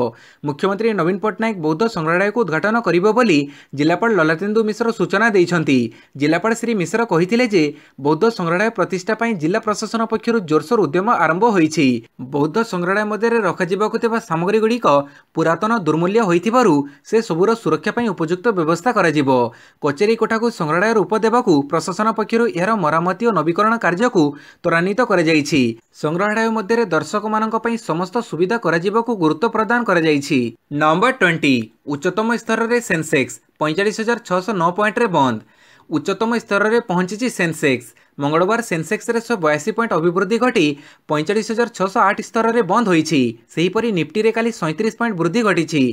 ମୁଖ୍ୟମନ୍ତ୍ରୀ ନବୀନ ପଟ୍ଟନାୟକ ବୌଦ୍ଧ ସଂଗ୍ରହାଳୟକୁ ଉଦ୍ଘାଟନ କରିବ ବୋଲି ଜିଲ୍ଲାପାଳ ଲଲାତେନ୍ଦୁ ମିଶ୍ର ସୂଚନା ଦେଇଛନ୍ତି ଜିଲ୍ଲାପାଳ ଶ୍ରୀ ମିଶ୍ର କହିଥିଲେ ଯେ ବୌଦ୍ଧ ସଂଗ୍ରହାଳୟ ପ୍ରତିଷ୍ଠା ପାଇଁ ଜିଲ୍ଲା ପ୍ରଶାସନ ପକ୍ଷରୁ ଜୋରସୋର ଉଦ୍ୟମ ଆରମ୍ଭ ହୋଇଛି ବୌଦ୍ଧ ସଂଗ୍ରହାଳୟ ମଧ୍ୟରେ ରଖାଯିବାକୁ ଥିବା ସାମଗ୍ରୀଗୁଡ଼ିକ ପୁରାତନ ଦୁର୍ମୂଲ୍ୟ ହୋଇଥିବାରୁ ସେ ସବୁର ଗାଈଗୋରୁର ସୁରକ୍ଷା ପାଇଁ ଉପଯୁକ୍ତ ବ୍ୟବସ୍ଥା କରାଯିବ କଚେରୀ କୋଠାକୁ ସଂଗ୍ରହାଳୟ ରୂପ ଦେବାକୁ ପ୍ରଶାସନ ପକ୍ଷରୁ ଏହାର ମରାମତି ଓ ନବୀକରଣ କାର୍ଯ୍ୟକୁ ତ୍ୱରାନ୍ୱିତ କରାଯାଇଛି ସଂଗ୍ରହାଳୟ ମଧ୍ୟରେ ଦର୍ଶକମାନଙ୍କ ପାଇଁ ସମସ୍ତ ସୁବିଧା କରାଯିବାକୁ ଗୁରୁତ୍ୱ ପ୍ରଦାନ କରାଯାଇଛି ନମ୍ବର ଟ୍ୱେଣ୍ଟି ଉଚ୍ଚତମ ସ୍ତରରେ ସେନ୍ସେକ୍ସ ପଇଁଚାଳିଶ ହଜାର ଛଅଶହ ନଅ ପଏଣ୍ଟରେ ବନ୍ଦ ଉଚ୍ଚତମ ସ୍ତରରେ ପହଞ୍ଚିଛି ସେନ୍ସେକ୍ସ ମଙ୍ଗଳବାର ସେନ୍ସେକ୍ସରେ ଶହେ ବୟାଅଶୀ ପଏଣ୍ଟ ଅଭିବୃଦ୍ଧି ଘଟି ପଇଁଚାଳିଶ ହଜାର ଛଅଶହ ଆଠ ସ୍ତରରେ ବନ୍ଦ ହୋଇଛି ସେହିପରି ନିଫ୍ଟିରେ କାଲି ସଇଁତିରିଶ ପଏଣ୍ଟ ବୃଦ୍ଧି ଘଟିଛି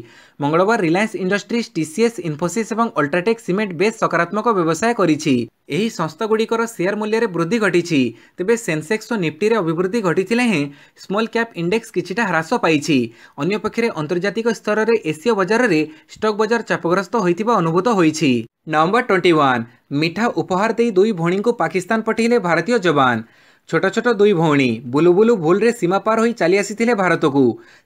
ମଙ୍ଗଳବାର ରିଲାଏନ୍ସ ଇଣ୍ଡଷ୍ଟ୍ରିଜ୍ ଟିସିଏସ୍ ଇନ୍ଫୋସିସ୍ ଏବଂ ଅଲ୍ଟ୍ରାଟେକ୍ ସିମେଣ୍ଟ ବେଶ୍ ସକାରାତ୍ମକ ବ୍ୟବସାୟ କରିଛି ଏହି ସଂସ୍ଥାଗୁଡ଼ିକର ସେୟାର ମୂଲ୍ୟରେ ବୃଦ୍ଧି ଘଟିଛି ତେବେ ସେନ୍ସେକ୍ସ ଓ ନିଫ୍ଟିରେ ଅଭିବୃଦ୍ଧି ଘଟିଥିଲେ ହେଁ ସ୍ମଲ୍ କ୍ୟାପ୍ ଇଣ୍ଡେକ୍ସ କିଛିଟା ହ୍ରାସ ପାଇଛି ଅନ୍ୟପକ୍ଷରେ ଆନ୍ତର୍ଜାତିକ ସ୍ତରରେ ଏସୀୟ ବଜାରରେ ଷ୍ଟକ୍ ବଜାର ଚାପଗ୍ରସ୍ତ ହୋଇଥିବା ଅନୁଭୂତ ହୋଇଛି ନଭେମ୍ବର ଟ୍ୱେଣ୍ଟି ମିଠା ଉପହାର ଦେଇ ଦୁଇ ଭଉଣୀଙ୍କୁ ପାକିସ୍ତାନ ପଠାଇଲେ ଭାରତୀୟ ଯବାନ ଛୋଟ ଛୋଟ ଦୁଇ ଭଉଣୀ ବୁଲୁବୁଲୁ ଭୁଲରେ ସୀମା ପାର ହୋଇ ଚାଲିଆସିଥିଲେ ଭାରତକୁ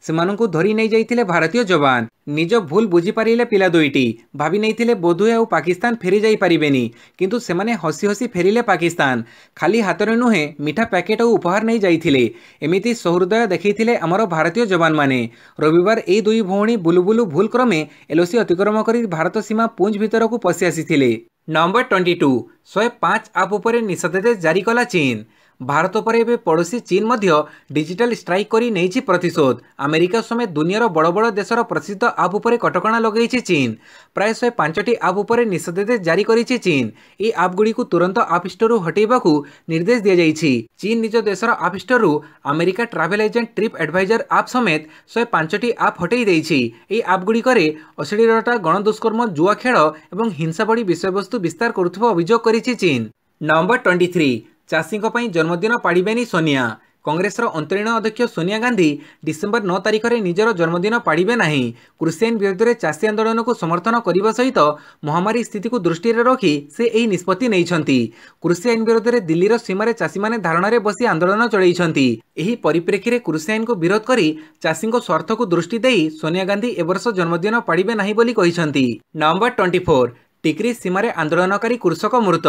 ସେମାନଙ୍କୁ ଧରି ନେଇଯାଇଥିଲେ ଭାରତୀୟ ଯବାନ ନିଜ ଭୁଲ ବୁଝିପାରିଲେ ପିଲା ଦୁଇଟି ଭାବି ନେଇଥିଲେ ବୋଧହୁଏ ଆଉ ପାକିସ୍ତାନ ଫେରିଯାଇ ପାରିବେନି କିନ୍ତୁ ସେମାନେ ହସି ହସି ଫେରିଲେ ପାକିସ୍ତାନ ଖାଲି ହାତରେ ନୁହେଁ ମିଠା ପ୍ୟାକେଟ୍ ଆଉ ଉପହାର ନେଇ ଯାଇଥିଲେ ଏମିତି ସହୃଦୟ ଦେଖେଇଥିଲେ ଆମର ଭାରତୀୟ ଯବାନମାନେ ରବିବାର ଏହି ଦୁଇ ଭଉଣୀ ବୁଲୁବୁଲୁ ଭୁଲ କ୍ରମେ ଏଲ୍ଓସି ଅତିକ୍ରମ କରି ଭାରତ ସୀମା ପୁଞ୍ଚ ଭିତରକୁ ପଶି ଆସିଥିଲେ ନମ୍ବର ଟ୍ୱେଣ୍ଟି ଟୁ ଶହେ ପାଞ୍ଚ ଆପ୍ ଉପରେ ନିଷେଧାଦେଶ ଜାରି କଲା ଚୀନ୍ ଭାରତ ପରେ ଏବେ ପଡ଼ୋଶୀ ଚୀନ୍ ମଧ୍ୟ ଡିଜିଟାଲ ଷ୍ଟ୍ରାଇକ୍ କରି ନେଇଛି ପ୍ରତିଶୋଧ ଆମେରିକା ସମେତ ଦୁନିଆର ବଡ଼ ବଡ଼ ଦେଶର ପ୍ରସିଦ୍ଧ ଆପ୍ ଉପରେ କଟକଣା ଲଗାଇଛି ଚୀନ୍ ପ୍ରାୟ ଶହେ ପାଞ୍ଚଟି ଆପ୍ ଉପରେ ନିଷେଧାଦେଶ ଜାରି କରିଛି ଚୀନ୍ ଏହି ଆପ୍ଗୁଡ଼ିକୁ ତୁରନ୍ତ ଆପ୍ ଷ୍ଟୋରରୁ ହଟେଇବାକୁ ନିର୍ଦ୍ଦେଶ ଦିଆଯାଇଛି ଚୀନ୍ ନିଜ ଦେଶର ଆପ୍ ଷ୍ଟୋରରୁ America travel agent trip advisor app ସମେତ ଶହେ ପାଞ୍ଚଟି ଆପ୍ ହଟେଇ ଦେଇଛି ଏହି ଆପ୍ଗୁଡ଼ିକରେ ଅଶ୍ଳୀଳତା ଗଣଦୁଷ୍କର୍ମ ଜୁଆ ଖେଳ ଏବଂ ହିଂସା ଭଳି ବିଷୟବସ୍ତୁ ବିସ୍ତାର କରୁଥିବା ଅଭିଯୋଗ କରିଛି ଚୀନ୍ ନମ୍ବର ଟ୍ୱେଣ୍ଟି ଥ୍ରୀ ଚାଷୀଙ୍କ ପାଇଁ ଜନ୍ମଦିନ ପାଳିବେନି ସୋନିଆ କଂଗ୍ରେସର ଅନ୍ତରୀଣ ଅଧ୍ୟକ୍ଷ ସୋନିଆ ଗାନ୍ଧି ଡିସେମ୍ବର ନଅ ତାରିଖରେ ନିଜର ଜନ୍ମଦିନ ପାଳିବେ ନାହିଁ କୃଷି ଆଇନ ବିରୋଧରେ ଚାଷୀ ଆନ୍ଦୋଳନକୁ ସମର୍ଥନ କରିବା ସହିତ ମହାମାରୀ ସ୍ଥିତିକୁ ଦୃଷ୍ଟିରେ ରଖି ସେ ଏହି ନିଷ୍ପତ୍ତି ନେଇଛନ୍ତି କୃଷି ଆଇନ ବିରୋଧରେ ଦିଲ୍ଲୀର ସୀମାରେ ଚାଷୀମାନେ ଧାରଣାରେ ବସି ଆନ୍ଦୋଳନ ଚଳେଇଛନ୍ତି ଏହି ପରିପ୍ରେକ୍ଷୀରେ କୃଷି ଆଇନକୁ ବିରୋଧ କରି ଚାଷୀଙ୍କ ସ୍ୱାର୍ଥକୁ ଦୃଷ୍ଟି ଦେଇ ସୋନିଆ ଗାନ୍ଧି ଏବର୍ଷ ଜନ୍ମଦିନ ପାଳିବେ ନାହିଁ ବୋଲି କହିଛନ୍ତି ନଭେମ୍ବର ଟ୍ୱେଣ୍ଟି ଫୋର୍ ଟିକ୍ରି ସୀମାରେ ଆନ୍ଦୋଳନକାରୀ କୃଷକ ମୃତ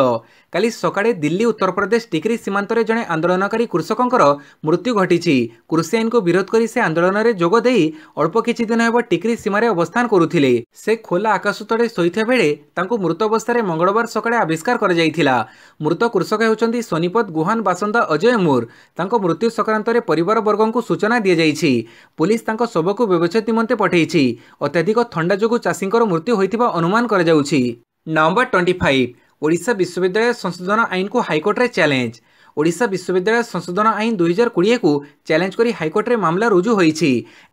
କାଲି ସକାଳେ ଦିଲ୍ଲୀ ଉତ୍ତରପ୍ରଦେଶ ଟିକ୍ରି ସୀମାନ୍ତରେ ଜଣେ ଆନ୍ଦୋଳନକାରୀ କୃଷକଙ୍କର ମୃତ୍ୟୁ ଘଟିଛି କୃଷି ଆଇନକୁ ବିରୋଧ କରି ସେ ଆନ୍ଦୋଳନରେ ଯୋଗ ଦେଇ ଅଳ୍ପ କିଛି ଦିନ ହେବ ଟିକ୍ରି ସୀମାରେ ଅବସ୍ଥାନ କରୁଥିଲେ ସେ ଖୋଲା ଆକାଶ ତଳେ ଶୋଇଥିବା ବେଳେ ତାଙ୍କୁ ମୃତ ଅବସ୍ଥାରେ ମଙ୍ଗଳବାର ସକାଳେ ଆବିଷ୍କାର କରାଯାଇଥିଲା ମୃତ କୃଷକ ହେଉଛନ୍ତି ସୋନିପତ ଗୁହାନ ବାସିନ୍ଦା ଅଜୟ ମୁର ତାଙ୍କ ମୃତ୍ୟୁ ସଂକ୍ରାନ୍ତରେ ପରିବାରବର୍ଗଙ୍କୁ ସୂଚନା ଦିଆଯାଇଛି ପୁଲିସ ତାଙ୍କ ଶବକୁ ବ୍ୟବଚ୍ଛେଦ ନିମନ୍ତେ ପଠାଇଛି ଅତ୍ୟଧିକ ଥଣ୍ଡା ଯୋଗୁଁ ଚାଷୀଙ୍କର ମୃତ୍ୟୁ ହୋଇଥିବା ଅନୁମାନ କରାଯାଉଛି नवंबर ट्वेंटी फाइव ओडा विश्वविद्यालय संशोधन आईन को हाइकोर्टे चैलेंज ଓଡ଼ିଶା ବିଶ୍ୱବିଦ୍ୟାଳୟ ସଂଶୋଧନ ଆଇନ ଦୁଇହଜାର କୋଡ଼ିଏକୁ ଚ୍ୟାଲେଞ୍ଜ କରି ହାଇକୋର୍ଟରେ ମାମଲା ରୁଜୁ ହୋଇଛି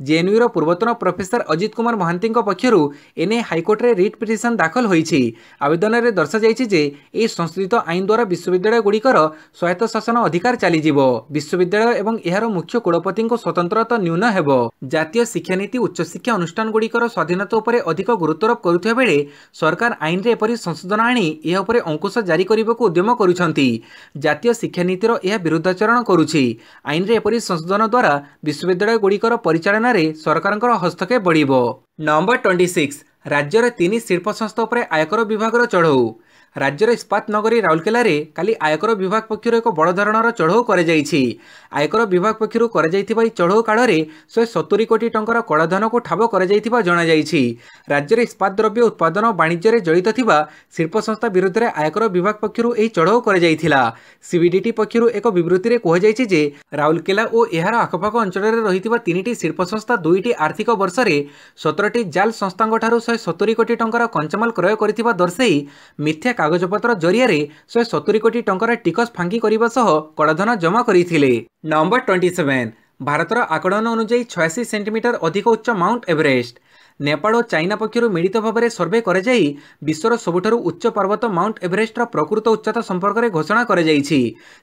ଜେଏନ୍ୟୁର ପୂର୍ବତନ ପ୍ରଫେସର ଅଜିତ କୁମାର ମହାନ୍ତିଙ୍କ ପକ୍ଷରୁ ଏନେଇ ହାଇକୋର୍ଟରେ ରିଟ୍ ପିଟିସନ୍ ଦାଖଲ ହୋଇଛି ଆବେଦନରେ ଦର୍ଶାଯାଇଛି ଯେ ଏହି ସଂଶୋଧିତ ଆଇନ ଦ୍ୱାରା ବିଶ୍ୱବିଦ୍ୟାଳୟଗୁଡ଼ିକର ସ୍ୱାୟତ୍ତ ଶାସନ ଅଧିକାର ଚାଲିଯିବ ବିଶ୍ୱବିଦ୍ୟାଳୟ ଏବଂ ଏହାର ମୁଖ୍ୟ କୁଳପତିଙ୍କ ସ୍ୱତନ୍ତ୍ରତା ନ୍ୟୁନ ହେବ ଜାତୀୟ ଶିକ୍ଷାନୀତି ଉଚ୍ଚଶିକ୍ଷା ଅନୁଷ୍ଠାନଗୁଡ଼ିକର ସ୍ୱାଧୀନତା ଉପରେ ଅଧିକ ଗୁରୁତ୍ୱାରୋପ କରୁଥିବା ବେଳେ ସରକାର ଆଇନରେ ଏପରି ସଂଶୋଧନ ଆଣି ଏହା ଉପରେ ଅଙ୍କୁଶ ଜାରି କରିବାକୁ ଉଦ୍ୟମ କରୁଛନ୍ତି ଜାତୀୟ ଶିକ୍ଷା ରାଜନୀତିର ଏହା ବିରୁଦ୍ଧାଚରଣ କରୁଛି ଆଇନରେ ଏପରି ସଂଶୋଧନ ଦ୍ୱାରା ବିଶ୍ୱବିଦ୍ୟାଳୟଗୁଡ଼ିକର ପରିଚାଳନାରେ ସରକାରଙ୍କର ହସ୍ତକ୍ଷେପ ବଢ଼ିବ ନମ୍ବର ଟ୍ୱେଣ୍ଟି ସିକ୍ସ ରାଜ୍ୟରେ ତିନି ଶିଳ୍ପ ସଂସ୍ଥା ଉପରେ ଆୟକର ବିଭାଗର ଚଢ଼ଉ ରାଜ୍ୟର ଇସ୍ପାତ ନଗରୀ ରାଉରକେଲାରେ କାଲି ଆୟକର ବିଭାଗ ପକ୍ଷରୁ ଏକ ବଡ଼ ଧରଣର ଚଢ଼ଉ କରାଯାଇଛି ଆୟକର ବିଭାଗ ପକ୍ଷରୁ କରାଯାଇଥିବା ଏହି ଚଢ଼ଉ କାଳରେ ଶହେ ସତୁରୀ କୋଟି ଟଙ୍କାର କଳାଧନକୁ ଠାବ କରାଯାଇଥିବା ଜଣାଯାଇଛି ରାଜ୍ୟରେ ଇସ୍ପାତ ଦ୍ରବ୍ୟ ଉତ୍ପାଦନ ବାଣିଜ୍ୟରେ ଜଡ଼ିତ ଥିବା ଶିଳ୍ପ ସଂସ୍ଥା ବିରୁଦ୍ଧରେ ଆୟକର ବିଭାଗ ପକ୍ଷରୁ ଏହି ଚଢ଼ଉ କରାଯାଇଥିଲା ସିବିଡିଟି ପକ୍ଷରୁ ଏକ ବିବୃତ୍ତିରେ କୁହାଯାଇଛି ଯେ ରାଉରକେଲା ଓ ଏହାର ଆଖପାଖ ଅଞ୍ଚଳରେ ରହିଥିବା ତିନିଟି ଶିଳ୍ପ ସଂସ୍ଥା ଦୁଇଟି ଆର୍ଥିକ ବର୍ଷରେ ସତରଟି ଜାଲ୍ ସଂସ୍ଥାଙ୍କଠାରୁ ଶହେ ସତୁରୀ କୋଟି ଟଙ୍କାର କଞ୍ଚାମାଲ କ୍ରୟ କରିଥିବା ଦର୍ଶାଇ ମିଥ୍ୟା କାଗଜପତ୍ର ଜରିଆରେ ଶହେ ସତୁରୀ କୋଟି ଟଙ୍କାର ଟିକସ ଫାଙ୍କି କରିବା ସହ କଳାଧନ ଜମା କରିଥିଲେ ନମ୍ବର ଟ୍ୱେଣ୍ଟି ସେଭେନ ଭାରତର ଆକଳନ ଅନୁଯାୟୀ ଛୟାଅଶୀ ସେଣ୍ଟିମିଟର ଅଧିକ ଉଚ୍ଚ ମାଉଣ୍ଟ ଏଭରେଷ୍ଟ নেপাল ও চাইনা পক্ষর মিলিত ভাবে সর্ভে করা যাই বিশ্বর সবুঠার উচ্চ পার্বত মাউন্ট এভরেস্টর প্রকৃত উচ্চতা সম্পর্কে ঘোষণা করা যাই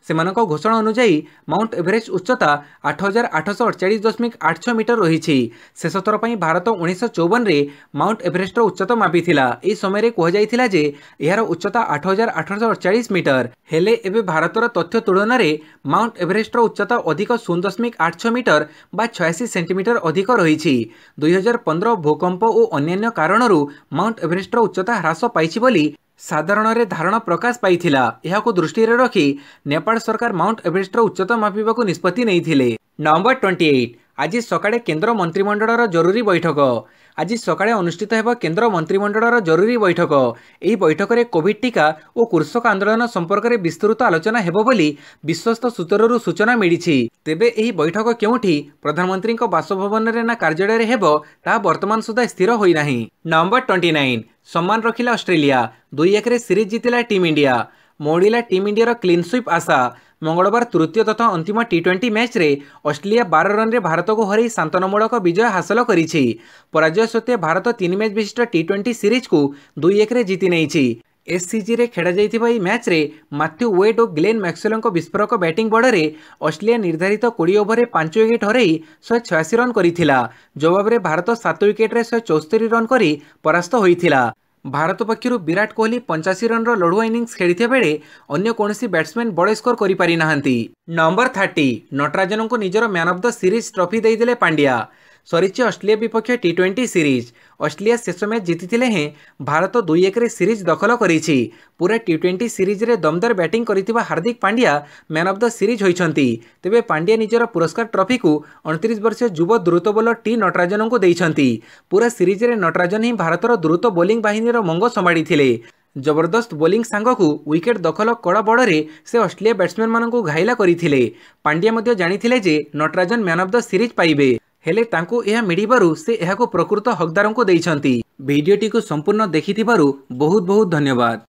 সেমান ঘোষণা অনুযায়ী মাউন্ট এভরেস্ট উচ্চতা আট হাজার আটশো অড়চাশ দশমিক আটশ মিটর রয়েছে শেষ থর ভারত উনিশশো চৌবনরে মাউন্ট এভরেস্টর উচ্চতা মাপি এই সময় কুহযাই যে এর উচ্চতা আট হাজার আটশো অড়চাশ মিটর হলে এবে ভারতের তথ্য তুলনায় মাউন্ট এভরেস্টর উচ্চতা অধিক শূন্য দশমিক আটশ মিটর বা ছয়াশি সেটিমিটর অধিক রয়েছে দুই হাজার পনেরো ভূকম্প ଭୂକମ୍ପ ଓ ଅନ୍ୟାନ୍ୟ କାରଣରୁ ମାଉଣ୍ଟ ଏଭରେଷ୍ଟର ଉଚ୍ଚତା ହ୍ରାସ ପାଇଛି ବୋଲି ସାଧାରଣରେ ଧାରଣା ପ୍ରକାଶ ପାଇଥିଲା ଏହାକୁ ଦୃଷ୍ଟିରେ ରଖି ନେପାଳ ସରକାର ମାଉଣ୍ଟ ଏଭରେଷ୍ଟର ଉଚ୍ଚତା ମାପିବାକୁ ନିଷ୍ପତ୍ତି ନେଇଥିଲେ ନମ୍ବର ଟ୍ୱେଣ୍ଟି ଏଇଟ୍ ଆଜି ସକାଳେ କେନ୍ଦ୍ର ମନ୍ତ୍ରିମଣ୍ଡଳର ଜରୁରୀ ବୈଠକ ଆଜି ସକାଳେ ଅନୁଷ୍ଠିତ ହେବ କେନ୍ଦ୍ର ମନ୍ତ୍ରିମଣ୍ଡଳର ଜରୁରୀ ବୈଠକ ଏହି ବୈଠକରେ କୋଭିଡ୍ ଟିକା ଓ କୃଷକ ଆନ୍ଦୋଳନ ସମ୍ପର୍କରେ ବିସ୍ତୃତ ଆଲୋଚନା ହେବ ବୋଲି ବିଶ୍ୱସ୍ତ ସୂତ୍ରରୁ ସୂଚନା ମିଳିଛି ତେବେ ଏହି ବୈଠକ କେଉଁଠି ପ୍ରଧାନମନ୍ତ୍ରୀଙ୍କ ବାସଭବନରେ ନା କାର୍ଯ୍ୟାଳୟରେ ହେବ ତାହା ବର୍ତ୍ତମାନ ସୁଦ୍ଧା ସ୍ଥିର ହୋଇନାହିଁ ନଭେମ୍ବର ଟ୍ୱେଣ୍ଟି ନାଇନ୍ ସମ୍ମାନ ରଖିଲା ଅଷ୍ଟ୍ରେଲିଆ ଦୁଇ ଏକରେ ସିରିଜ୍ ଜିତିଲା ଟିମ୍ ଇଣ୍ଡିଆ ମୋଡ଼ିଲା ଟିମ୍ ଇଣ୍ଡିଆର କ୍ଲିନ୍ ସୁଇପ୍ ଆଶା ମଙ୍ଗଳବାର ତୃତୀୟ ତଥା ଅନ୍ତିମ ଟି ଟ୍ୱେଣ୍ଟି ମ୍ୟାଚ୍ରେ ଅଷ୍ଟ୍ରେଲିଆ ବାର ରନ୍ରେ ଭାରତକୁ ହରାଇ ଶାନ୍ତନମୂଳକ ବିଜୟ ହାସଲ କରିଛି ପରାଜୟ ସତ୍ତ୍ୱେ ଭାରତ ତିନି ମ୍ୟାଚ୍ ବିଶିଷ୍ଟ ଟି ଟ୍ୱେଣ୍ଟି ସିରିଜ୍କୁ ଦୁଇ ଏକରେ ଜିତି ନେଇଛି ଏସ୍ସିଜିରେ ଖେଳାଯାଇଥିବା ଏହି ମ୍ୟାଚ୍ରେ ମାଥ୍ୟୁ ୱେଟ୍ ଓ ଗ୍ଲେନ୍ ମ୍ୟାକ୍ସୱେଲ୍ଙ୍କ ବିସ୍ଫୋରକ ବ୍ୟାଟିଂ ବଳରେ ଅଷ୍ଟ୍ରେଲିଆ ନିର୍ଦ୍ଧାରିତ କୋଡ଼ିଏ ଓଭରରେ ପାଞ୍ଚ ୱିକେଟ୍ ହରାଇ ଶହେ ଛୟାଅଶୀ ରନ୍ କରିଥିଲା ଜବାବରେ ଭାରତ ସାତ ୱିକେଟ୍ରେ ଶହେ ଚଉସ୍ତରି ରନ୍ କରି ପରାସ୍ତ ହୋଇଥିଲା ଭାରତ ପକ୍ଷରୁ ବିରାଟ କୋହଲି ପଞ୍ଚାଅଶୀ ରନ୍ର ଲଢ଼ୁଆ ଇନିଂସ ଖେଳିଥିବା ବେଳେ ଅନ୍ୟ କୌଣସି ବ୍ୟାଟ୍ସମ୍ୟାନ୍ ବଡ଼ ସ୍କୋର କରିପାରିନାହାନ୍ତି ନମ୍ବର ଥାର୍ଟି ନଟରାଜନଙ୍କୁ ନିଜର man of the series trophy ଦେଇଦେଲେ ପାଣ୍ଡିଆ ସରିଛି ଅଷ୍ଟ୍ରେଲିଆ ବିପକ୍ଷ ଟି ଟ୍ୱେଣ୍ଟି ସିରିଜ୍ ଅଷ୍ଟ୍ରେଲିଆ ଶେଷ ମ୍ୟାଚ୍ ଜିତିଥିଲେ ହେଁ ଭାରତ ଦୁଇ ଏକରେ ସିରିଜ୍ ଦଖଲ କରିଛି ପୁରା ଟି ଟ୍ୱେଣ୍ଟି ସିରିଜ୍ରେ ଦମଦାର ବ୍ୟାଟିଂ କରିଥିବା Hardik Pandya man of the series ହୋଇଛନ୍ତି ତେବେ ପାଣ୍ଡ୍ୟା ନିଜର ପୁରସ୍କାର ଟ୍ରଫିକୁ ଅଣତିରିଶ ବର୍ଷୀୟ ଯୁବ ଦ୍ରୁତ ବୋଲର ଟି ନଟରାଜନଙ୍କୁ ଦେଇଛନ୍ତି ପୁରା ସିରିଜ୍ରେ ନଟରାଜନ ହିଁ ଭାରତର ଦ୍ରୁତ ବୋଲିଂ ବାହିନୀର ମଙ୍ଗ ସମ୍ଭାଳିଥିଲେ ଜବରଦସ୍ତ ବୋଲିଂ ସାଙ୍ଗକୁ ୱିକେଟ୍ ଦଖଲ କଡ଼ା ବଡ଼ରେ ସେ ଅଷ୍ଟ୍ରେଲିଆ ବ୍ୟାଟ୍ସମ୍ୟାନମାନଙ୍କୁ ଘାଇଲା କରିଥିଲେ ପାଣ୍ଡ୍ୟା ମଧ୍ୟ ଜାଣିଥିଲେ ଯେ Natarajan man of the series ପାଇବେ हेले मिलू से प्रकृत हकदार को देखते भिडियो संपूर्ण देखि बहुत बहुत धन्यवाद